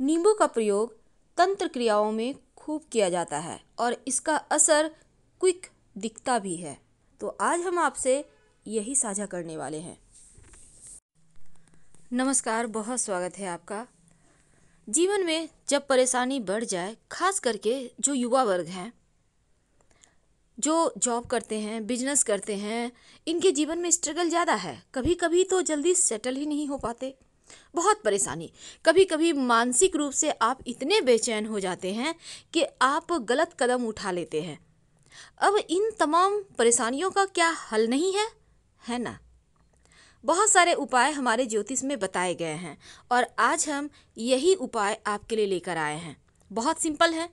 नींबू का प्रयोग तंत्र क्रियाओं में खूब किया जाता है और इसका असर क्विक दिखता भी है तो आज हम आपसे यही साझा करने वाले हैं नमस्कार बहुत स्वागत है आपका जीवन में जब परेशानी बढ़ जाए खास करके जो युवा वर्ग हैं जो जॉब करते हैं बिजनेस करते हैं इनके जीवन में स्ट्रगल ज़्यादा है कभी कभी तो जल्दी सेटल ही नहीं हो पाते बहुत परेशानी कभी कभी मानसिक रूप से आप इतने बेचैन हो जाते हैं कि आप गलत कदम उठा लेते हैं अब इन तमाम परेशानियों का क्या हल नहीं है है ना बहुत सारे उपाय हमारे ज्योतिष में बताए गए हैं और आज हम यही उपाय आपके लिए लेकर आए हैं बहुत सिंपल है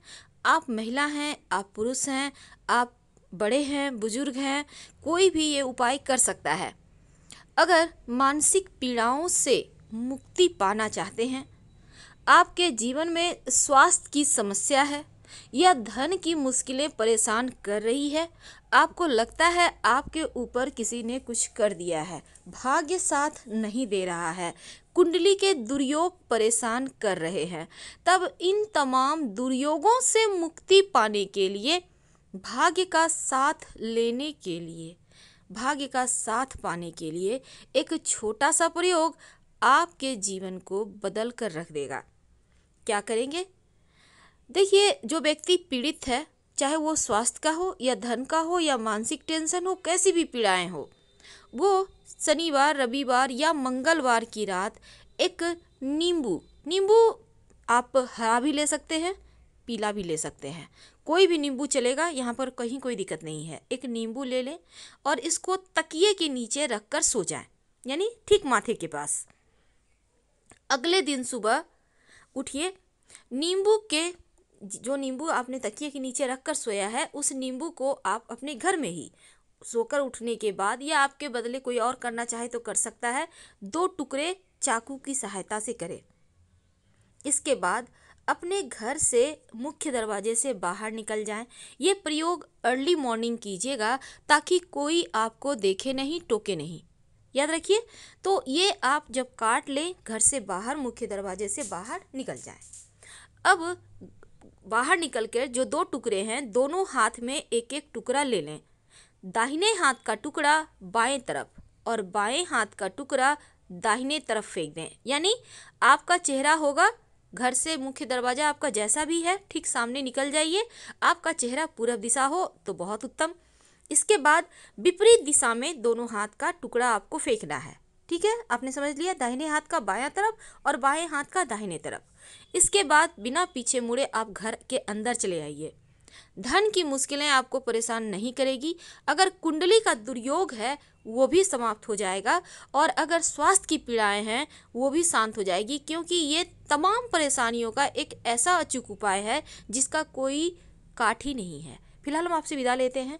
आप महिला हैं आप पुरुष हैं आप बड़े हैं बुजुर्ग हैं कोई भी ये उपाय कर सकता है अगर मानसिक पीड़ाओं से मुक्ति पाना चाहते हैं आपके जीवन में स्वास्थ्य की समस्या है या धन की मुश्किलें परेशान कर रही है आपको लगता है आपके ऊपर किसी ने कुछ कर दिया है भाग्य साथ नहीं दे रहा है कुंडली के दुर्योग परेशान कर रहे हैं तब इन तमाम दुर्योगों से मुक्ति पाने के लिए भाग्य का साथ लेने के लिए भाग्य का साथ पाने के लिए एक छोटा सा प्रयोग आपके जीवन को बदल कर रख देगा क्या करेंगे देखिए जो व्यक्ति पीड़ित है चाहे वो स्वास्थ्य का हो या धन का हो या मानसिक टेंशन हो कैसी भी पीड़ाएं हो वो शनिवार रविवार या मंगलवार की रात एक नींबू नींबू आप हरा भी ले सकते हैं पीला भी ले सकते हैं कोई भी नींबू चलेगा यहाँ पर कहीं कोई दिक्कत नहीं है एक नींबू ले लें और इसको तकिए के नीचे रख कर सो जाएँ यानी ठीक माथे के पास अगले दिन सुबह उठिए नींबू के जो नींबू आपने तकिए के नीचे रख कर सोया है उस नींबू को आप अपने घर में ही सोकर उठने के बाद या आपके बदले कोई और करना चाहे तो कर सकता है दो टुकड़े चाकू की सहायता से करें इसके बाद अपने घर से मुख्य दरवाजे से बाहर निकल जाएं। ये प्रयोग अर्ली मॉर्निंग कीजिएगा ताकि कोई आपको देखे नहीं टोके नहीं याद रखिए तो ये आप जब काट लें घर से बाहर मुख्य दरवाजे से बाहर निकल जाए अब बाहर निकल कर जो दो टुकड़े हैं दोनों हाथ में एक एक टुकड़ा ले लें दाहिने हाथ का टुकड़ा बाएं तरफ और बाएं हाथ का टुकड़ा दाहिने तरफ फेंक दें यानी आपका चेहरा होगा घर से मुख्य दरवाज़ा आपका जैसा भी है ठीक सामने निकल जाइए आपका चेहरा पूरब दिशा हो तो बहुत उत्तम इसके बाद विपरीत दिशा में दोनों हाथ का टुकड़ा आपको फेंकना है ठीक है आपने समझ लिया दाहिने हाथ का बायां तरफ और बाएं हाथ का दाहिने तरफ इसके बाद बिना पीछे मुड़े आप घर के अंदर चले आइए धन की मुश्किलें आपको परेशान नहीं करेगी अगर कुंडली का दुर्योग है वो भी समाप्त हो जाएगा और अगर स्वास्थ्य की पीड़ाएं हैं वो भी शांत हो जाएगी क्योंकि ये तमाम परेशानियों का एक ऐसा अचूक उपाय है जिसका कोई काठी नहीं है फिलहाल हम आपसे विदा लेते हैं